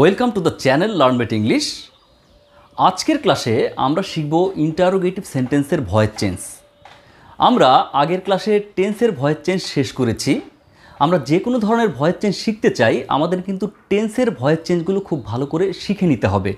Welcome to the channel learn bet English আজকের ক্লাসে আমরা শিখব ইন্টারোগেটিভ সেন্টেন্সের ভয়েস চেঞ্জ আমরা আগের ক্লাসে টেন্সের ভয়েস চেঞ্জ শেষ করেছি আমরা যে কোনো ধরনের ভয়েস চেঞ্জ শিখতে চাই আমাদের কিন্তু টেন্সের ভয়েস চেঞ্জগুলো খুব ভালো করে শিখে নিতে হবে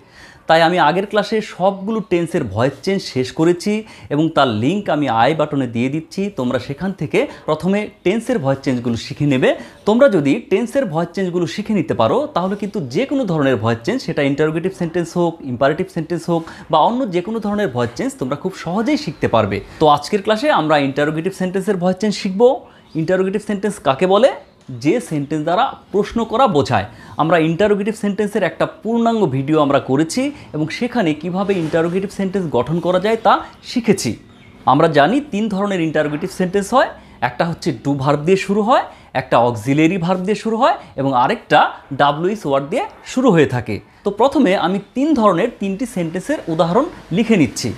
তাই আমি আগের ক্লাসে সবগুলো টেন্সের ভয়েস চেঞ্জ শেষ করেছি এবং তার লিঙ্ক আমি আই বাটনে দিয়ে দিচ্ছি তোমরা সেখান থেকে প্রথমে টেন্সের ভয়েস চেঞ্জগুলো শিখে নেবে তোমরা যদি টেন্সের ভয়েস চেঞ্জগুলো শিখে নিতে পারো তাহলে কিন্তু যে কোনো ধরনের ভয়েস চেঞ্জ সেটা ইন্টারোগেটিভ সেন্টেন্স হোক ইম্পারেটিভ সেন্টেন্স হোক বা অন্য যে কোনো ধরনের ভয়েস চেঞ্জ তোমরা খুব সহজেই শিখতে পারবে তো আজকের ক্লাসে আমরা ইন্টারোগেটিভ সেন্টেন্সের ভয়েস চেঞ্জ শিখবো ইন্টারোগেটিভ সেন্টেন্স কাকে বলে যে সেন্টেন্স দ্বারা প্রশ্ন করা বোঝায় আমরা ইন্টারোগেটিভ সেন্টেন্সের একটা পূর্ণাঙ্গ ভিডিও আমরা করেছি এবং সেখানে কিভাবে ইন্টারোগেটিভ সেন্টেন্স গঠন করা যায় তা শিখেছি আমরা জানি তিন ধরনের ইন্টারোগেটিভ সেন্টেন্স হয় একটা হচ্ছে ডু ভার্ব দিয়ে শুরু হয় একটা অক্সিলেরি ভার্ব দিয়ে শুরু হয় এবং আরেকটা ডাব্লুইস ওয়ার্ড দিয়ে শুরু হয়ে থাকে তো প্রথমে আমি তিন ধরনের তিনটি সেন্টেন্সের উদাহরণ লিখে নিচ্ছি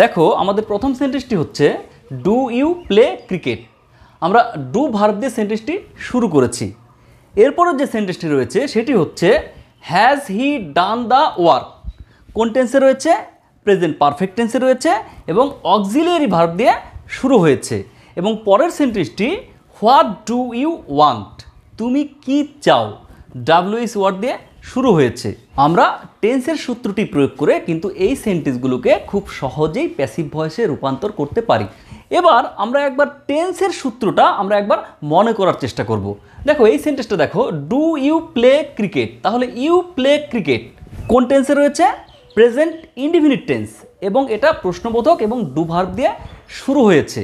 দেখো আমাদের প্রথম সেন্টেন্সটি হচ্ছে ডু ইউ প্লে ক্রিকেট আমরা ডু ভার্ব দিয়ে সেন্টেন্সটি শুরু করেছি এরপরের যে সেন্টেন্সটি রয়েছে সেটি হচ্ছে has he done the work কোন টেন্সে রয়েছে প্রেজেন্ট পারফেক্ট টেন্সে রয়েছে এবং অক্সিলিয়ারি ভার্ব দিয়ে শুরু হয়েছে এবং পরের সেন্টেন্সটি হোয়াট ডু ইউ ওয়ান্ট তুমি কি চাও ডাব্লিউএস ওয়ার্ড দিয়ে শুরু হয়েছে আমরা টেন্সের সূত্রটি প্রয়োগ করে কিন্তু এই সেন্টেন্সগুলোকে খুব সহজেই প্যাসিভ ভয়েসে রূপান্তর করতে পারি এবার আমরা একবার টেন্সের সূত্রটা আমরা একবার মনে করার চেষ্টা করব। দেখো এই সেন্টেন্সটা দেখো ডু ইউ প্লে ক্রিকেট তাহলে ইউ প্লে ক্রিকেট কোন টেন্সে রয়েছে প্রেজেন্ট ইন্ডিফিনিট টেন্স এবং এটা প্রশ্নবোধক এবং ডুভার্ব দিয়ে শুরু হয়েছে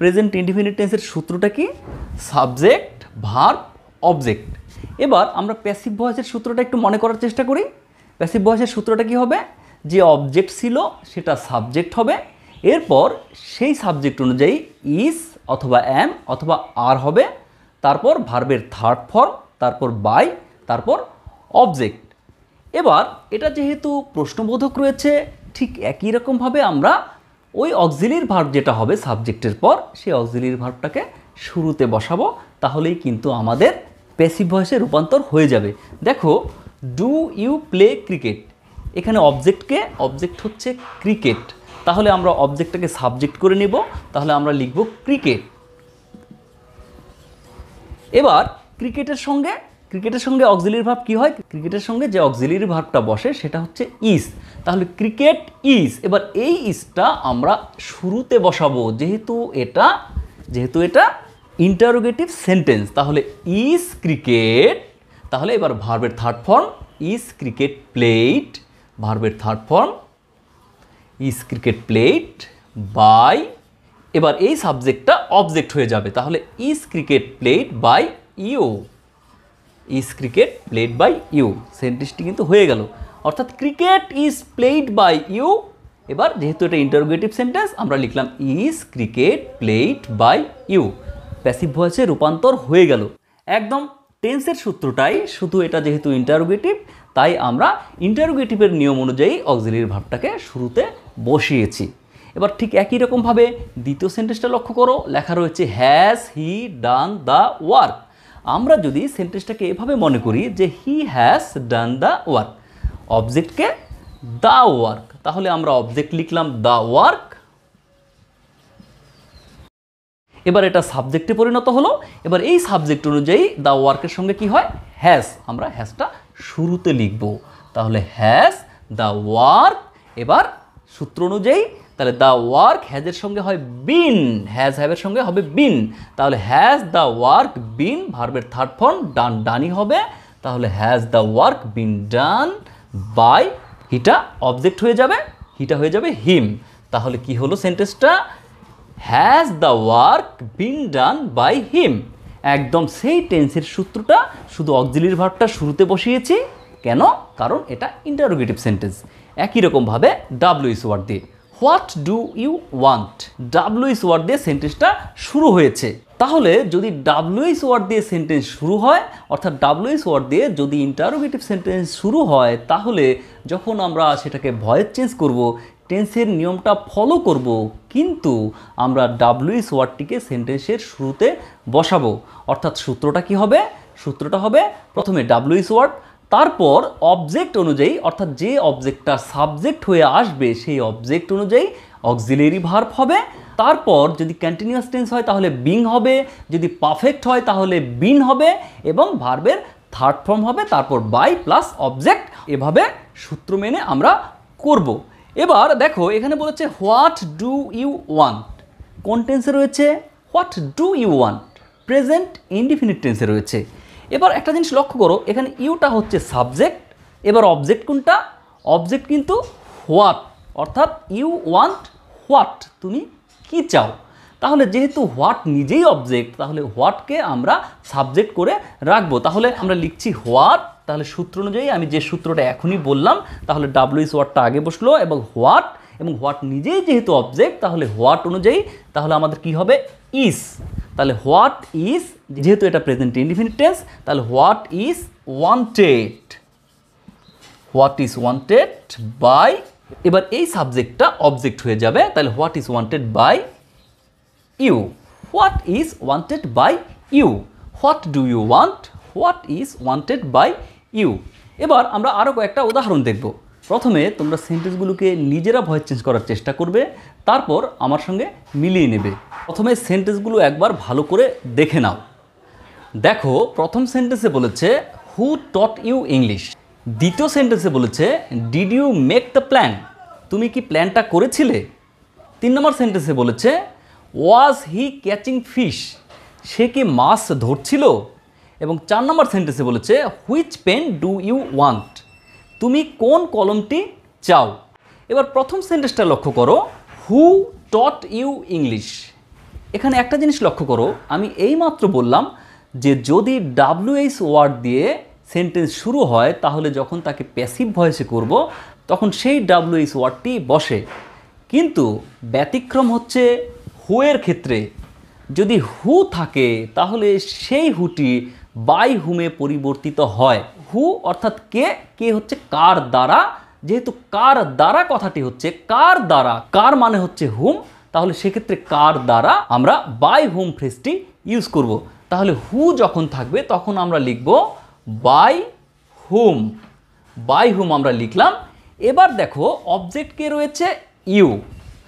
প্রেজেন্ট ইন্ডিফিনিট টেন্সের সূত্রটা কি সাবজেক্ট ভার্ব অবজেক্ট এবার আমরা প্যাসিভ ভয়েসের সূত্রটা একটু মনে করার চেষ্টা করি প্যাসিভ ভয়েসের সূত্রটা কি হবে যে অবজেক্ট ছিল সেটা সাবজেক্ট হবে এরপর সেই সাবজেক্ট অনুযায়ী ইস অথবা অ্যাম অথবা আর হবে তারপর ভার্বের থার্ড ফর্ম তারপর বাই তারপর অবজেক্ট এবার এটা যেহেতু প্রশ্নবোধক রয়েছে ঠিক একই রকমভাবে আমরা ওই অক্সিলির ভার্ব যেটা হবে সাবজেক্টের পর সেই অক্সিলির ভার্বটাকে শুরুতে বসাবো তাহলেই কিন্তু আমাদের প্যাসিভ ভয়েসে রূপান্তর হয়ে যাবে দেখো ডু ইউ প্লে ক্রিকেট এখানে অবজেক্টকে অবজেক্ট হচ্ছে ক্রিকেট তাহলে আমরা অবজেক্টটাকে সাবজেক্ট করে নেব তাহলে আমরা লিখব ক্রিকেট এবার ক্রিকেটের সঙ্গে ক্রিকেটের সঙ্গে অক্সিলির ভাব কি হয় ক্রিকেটের সঙ্গে যে অক্সিলির ভাবটা বসে সেটা হচ্ছে ইস তাহলে ক্রিকেট ইস এবার এই ইসটা আমরা শুরুতে বসাবো যেহেতু এটা যেহেতু এটা ইন্টারোগেটিভ সেন্টেন্স তাহলে ইস ক্রিকেট তাহলে এবার ভার্বের third form is cricket played ভার্বের third form is cricket played by এবার এই সাবজেক্টটা অবজেক্ট হয়ে যাবে তাহলে is cricket played by you is cricket played by you সেন্টেন্সটি কিন্তু হয়ে গেল অর্থাৎ cricket is played by you এবার যেহেতু এটা ইন্টারোগেটিভ সেন্টেন্স আমরা লিখলাম is cricket played by you passive ভয়েসে রূপান্তর হয়ে গেল একদম টেন্সের সূত্রটাই শুধু এটা যেহেতু ইন্টারোগেটিভ তাই আমরা ইন্টারোগেটিভের নিয়ম অনুযায়ী অক্সিলির ভাবটাকে শুরুতে বসিয়েছি এবার ঠিক একই রকমভাবে দ্বিতীয় সেন্টেন্সটা লক্ষ্য করো লেখা রয়েছে has he done the work আমরা যদি সেন্টেন্সটাকে এভাবে মনে করি যে he has done the work অবজেক্টকে দ্য ওয়ার্ক তাহলে আমরা অবজেক্ট লিখলাম দ্য ওয়ার্ক এবার এটা সাবজেক্টে পরিণত হলো এবার এই সাবজেক্ট অনুযায়ী দ্য ওয়ার্কের সঙ্গে কি হয় হ্যাজ আমরা হ্যাজটা শুরুতে লিখব তাহলে হ্যাজ দ্য ওয়ার্ক এবার সূত্র অনুযায়ী তাহলে দ্য ওয়ার্ক হ্যাজের সঙ্গে হয় বিন হ্যাজ হ্যাভের সঙ্গে হবে বিন তাহলে হ্যাজ দ্য ওয়ার্ক বিন ভার্বের থার্ড ফর্ম ডান ডানই হবে তাহলে has the work been done by হিটা অবজেক্ট হয়ে যাবে হিটা হয়ে যাবে হিম তাহলে কি হলো সেন্টেন্সটা has the work been done by him একদম সেই টেন্সের সূত্রটা শুধু অক্সিলির ভার্বটা শুরুতে বসিয়েছি কেন কারণ এটা ইন্টারোগেটিভ সেন্টেন্স একই রকমভাবে ডাব্লিউ ইস ওয়ার্ড দিয়ে what do you want W H word দিয়ে সেন্টেন্সটা শুরু হয়েছে তাহলে যদি ডাব্লুএস ওয়ার্ড দিয়ে সেন্টেন্স শুরু হয় অর্থাৎ ডাব্লুএস ওয়ার্ড দিয়ে যদি ইন্টারোগেটিভ সেন্টেন্স শুরু হয় তাহলে যখন আমরা সেটাকে ভয়েস চেঞ্জ করব টেন্সের নিয়মটা ফলো করব কিন্তু আমরা ডাব্লুএস ওয়ার্ডটিকে সেন্টেন্সের শুরুতে বসাবো অর্থাৎ সূত্রটা কি হবে সূত্রটা হবে প্রথমে ডাব্লুএস ওয়ার্ড তারপর অবজেক্ট অনুযায়ী অর্থাৎ যে অবজেক্টটা সাবজেক্ট হয়ে আসবে সেই অবজেক্ট অনুযায়ী অক্সিলারি ভার্ভ হবে তারপর যদি কন্টিনিউয়াস টেন্স হয় তাহলে বিং হবে যদি পারফেক্ট হয় তাহলে বিন হবে এবং ভার্বের থার্ড ফর্ম হবে তারপর বাই প্লাস অবজেক্ট এভাবে সূত্র মেনে আমরা করব। এবার দেখো এখানে বলেছে হোয়াট ডু ইউ ওয়ান্ট কোন টেন্সে রয়েছে what do you want present indefinite টেন্সে রয়েছে এবার একটা জিনিস লক্ষ্য করো এখানে ইউটা হচ্ছে সাবজেক্ট এবার অবজেক্ট কোনটা অবজেক্ট কিন্তু হোয়াট অর্থাৎ ইউ ওয়ান্ট হোয়াট তুমি কি চাও তাহলে যেহেতু হোয়াট নিজেই অবজেক্ট তাহলে হোয়াটকে আমরা সাবজেক্ট করে রাখবো তাহলে আমরা লিখছি হোয়াট তাহলে সূত্র অনুযায়ী আমি যে সূত্রটা এখনই বললাম তাহলে ইস হোয়াটটা আগে বসলো এবং হোয়াট এবং হোয়াট নিজেই যেহেতু অবজেক্ট তাহলে হোয়াট অনুযায়ী তাহলে আমাদের কি হবে ইস তাহলে হোয়াট ইজ যেহেতু এটা প্রেজেন্ট ইনডিফিনিট টেন্স তাহলে what is wanted what is wanted by এবার এই সাবজেক্টটা অবজেক্ট হয়ে যাবে তাহলে what is wanted by you what is wanted by you what do you want what is wanted by you এবার আমরা আরও কয়েকটা উদাহরণ দেখব প্রথমে তোমরা সেন্টেন্সগুলোকে নিজেরা ভয়েস চেঞ্জ করার চেষ্টা করবে তারপর আমার সঙ্গে মিলিয়ে নেবে প্রথমে সেন্টেন্সগুলো একবার ভালো করে দেখে নাও দেখো প্রথম সেন্টেন্সে বলেছে হু টট ইউ ইংলিশ দ্বিতীয় সেন্টেন্সে বলেছে did you make the plan তুমি কি প্ল্যানটা করেছিলে তিন নম্বর সেন্টেন্সে বলেছে ওয়াজ হি ক্যাচিং ফিশ সে কি মাছ ধরছিল এবং চার নম্বর সেন্টেন্সে বলেছে which pen do you want তুমি কোন কলমটি চাও এবার প্রথম সেন্টেন্সটা লক্ষ্য করো হু টট ইউ ইংলিশ এখানে একটা জিনিস লক্ষ্য করো আমি এই মাত্র বললাম যে যদি ডাব্লিউএইচ ওয়ার্ড দিয়ে সেন্টেন্স শুরু হয় তাহলে যখন তাকে প্যাসিভ ভয়েসে করব তখন সেই ডাব্লিউএইচ ওয়ার্ডটি বসে কিন্তু ব্যতিক্রম হচ্ছে হুয়ের ক্ষেত্রে যদি হু থাকে তাহলে সেই হুটি বাই হুমে পরিবর্তিত হয় হু অর্থাৎ কে কে হচ্ছে কার দ্বারা যেহেতু কার দ্বারা কথাটি হচ্ছে কার দ্বারা কার মানে হচ্ছে হুম তাহলে সেক্ষেত্রে কার দ্বারা আমরা বাই হোম ফ্রেজটি ইউজ করব। তাহলে হু যখন থাকবে তখন আমরা লিখব বাই হোম বাই হোম আমরা লিখলাম এবার দেখো অবজেক্ট কে রয়েছে ইউ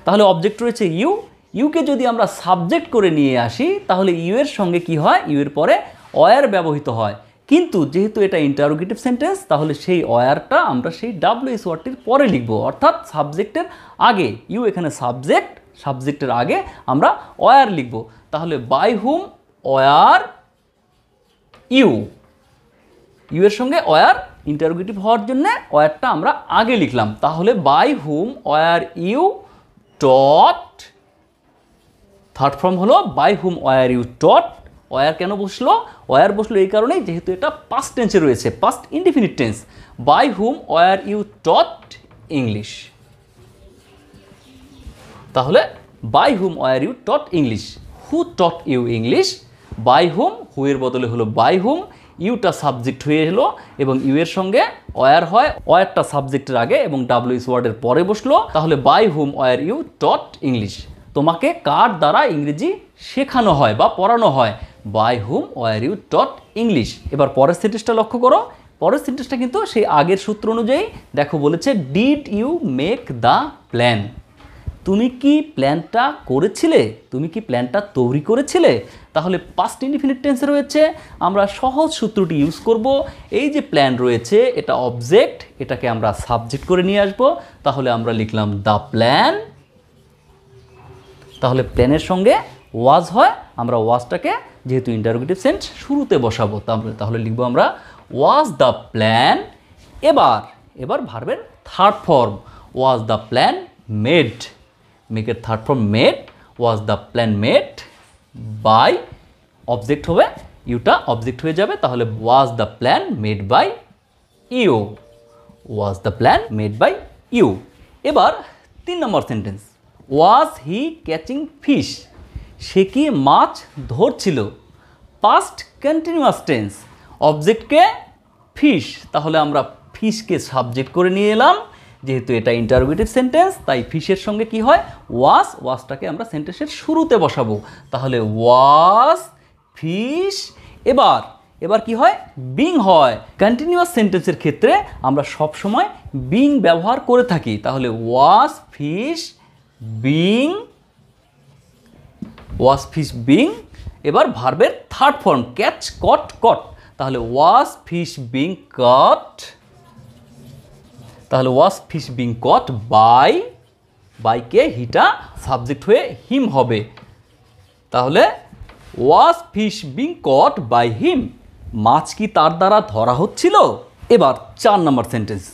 তাহলে অবজেক্ট রয়েছে ইউ ইউকে যদি আমরা সাবজেক্ট করে নিয়ে আসি তাহলে ইউ এর সঙ্গে কি হয় ইউ এর পরে অয়ার ব্যবহৃত হয় কিন্তু যেহেতু এটা ইন্টারোগেটিভ সেন্টেন্স তাহলে সেই অয়ারটা আমরা সেই ডাব্লিউএস ওয়ার্ডটির পরে লিখব অর্থাৎ সাবজেক্টের আগে ইউ এখানে সাবজেক্ট সাবজেক্টের আগে আমরা অয়ার লিখব তাহলে by whom were you you এর সঙ্গে ওয়ার ইন্টারোগেটিভ হওয়ার জন্য ওয়ারটা আমরা আগে লিখলাম তাহলে by whom wire you taught third form হলো by whom were you taught were কেন বসলো ওয়ার বসলো এই কারণেই যেহেতু এটা পাস্ট টেন্সে রয়েছে past indefinite tense by whom were you taught English তাহলে by whom were you taught English who taught you English by whom হুয়ের বদলে হলো বাই হুম ইউটা সাবজেক্ট হয়ে এলো এবং ইউ এর সঙ্গে অয়ার হয় অয়ারটা সাবজেক্টের আগে এবং ডাব্লিউ ইস ওয়ার্ডের পরে বসলো তাহলে by whom wire you taught English তোমাকে কার দ্বারা ইংরেজি শেখানো হয় বা পড়ানো হয় by whom wire you taught English এবার পরের সেন্টেন্সটা লক্ষ্য করো পরের সেন্টেন্সটা কিন্তু সেই আগের সূত্র অনুযায়ী দেখো বলেছে did you make the plan তুমি কি প্ল্যানটা করেছিলে তুমি কি প্ল্যানটা তৈরি করেছিলে তাহলে পাস্ট ইনডিফিনিট টেন্সে রয়েছে আমরা সহজ সূত্রটি ইউজ করব এই যে প্ল্যান রয়েছে এটা অবজেক্ট এটাকে আমরা সাবজেক্ট করে নিয়ে আসব তাহলে আমরা লিখলাম দ্য প্ল্যান তাহলে প্ল্যানের সঙ্গে ওয়াজ হয় আমরা ওয়াজটাকে যেহেতু ইন্টারোগেটিভ সেন্স শুরুতে বসাবো তাহলে লিখবো আমরা ওয়াজ দ্য প্ল্যান এবার এবার ভার্বের third form was the plan made মেকের third form made was the plan made by object হবে ইউটা অবজেক্ট হয়ে যাবে তাহলে was the plan made by you was the plan made by you এবার তিন নম্বর sentence was he catching fish সে কি মাছ ধরছিল পাস্ট কন্টিনিউয়াস টেন্স অবজেক্টকে ফিশ তাহলে আমরা ফিশকে সাবজেক্ট করে নিয়ে এলাম যেহেতু এটা ইন্টারভিটিভ সেন্টেন্স তাই ফিশের সঙ্গে কি হয় ওয়াস ওয়াসটাকে আমরা সেন্টেন্সের শুরুতে বসাবো তাহলে ওয়াস ফিশ এবার এবার কি হয় বিং হয় কন্টিনিউয়াস সেন্টেন্সের ক্ষেত্রে আমরা সব সময় বিং ব্যবহার করে থাকি তাহলে was fish being was fish being এবার ভার্বের third form catch caught caught তাহলে ওয়াস ফিশ বিং কট তাহলে ওয়াস ফিস বিং কট বাই বাইকে হিটা সাবজেক্ট হয়ে হিম হবে তাহলে ওয়াস ফিস বিং কট বাই হিম মাছ কি তার দ্বারা ধরা হচ্ছিল এবার চার নম্বর sentence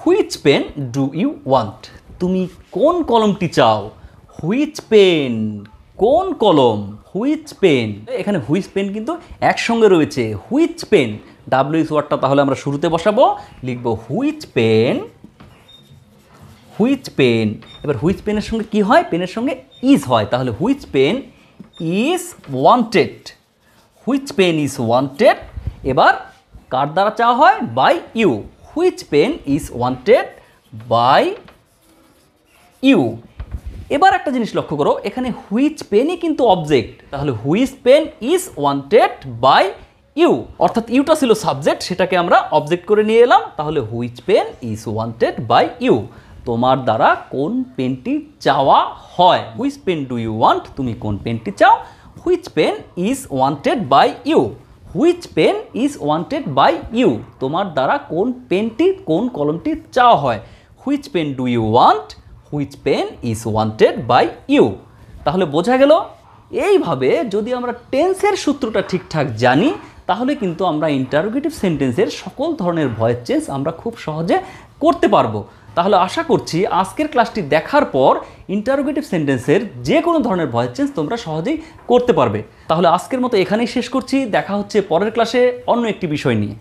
which pen do you want তুমি কোন কলমটি চাও হুইচ পেন কোন কলম হুইচ পেন এখানে হুইচ পেন কিন্তু একসঙ্গে রয়েছে হুইচ পেন ডাব্লিউ ডাব্লিউএস ওয়ার্ডটা তাহলে আমরা শুরুতে বসাবো লিখবো হুইচ পেন হুইচ পেন এবার হুইচ পেনের সঙ্গে কি হয় পেনের সঙ্গে ইজ হয় তাহলে which pen is wanted which pen is wanted এবার কার দ্বারা চাওয়া হয় by you which pen is wanted by you এবার একটা জিনিস লক্ষ্য করো এখানে হুইচ পেনই কিন্তু অবজেক্ট তাহলে which pen is wanted by you অর্থাৎ ইউটা ছিল সাবজেক্ট সেটাকে আমরা অবজেক্ট করে নিয়ে এলাম তাহলে which pen is wanted by you তোমার দ্বারা কোন পেনটি চাওয়া হয় which pen do you want তুমি কোন পেনটি চাও which pen is wanted by you which pen is wanted by you তোমার দ্বারা কোন পেনটি কোন কলমটি চাওয়া হয় which pen do you want which pen is wanted by you তাহলে বোঝা গেল এইভাবে যদি আমরা টেন্সের সূত্রটা ঠিকঠাক জানি তাহলে কিন্তু আমরা ইন্টারোগেটিভ সেন্টেন্সের সকল ধরনের ভয়েস চেঞ্জ আমরা খুব সহজে করতে পারবো তাহলে আশা করছি আজকের ক্লাসটি দেখার পর ইন্টারোগেটিভ সেন্টেন্সের যে কোনো ধরনের ভয়েস চেঞ্জ তোমরা সহজেই করতে পারবে তাহলে আজকের মতো এখানেই শেষ করছি দেখা হচ্ছে পরের ক্লাসে অন্য একটি বিষয় নিয়ে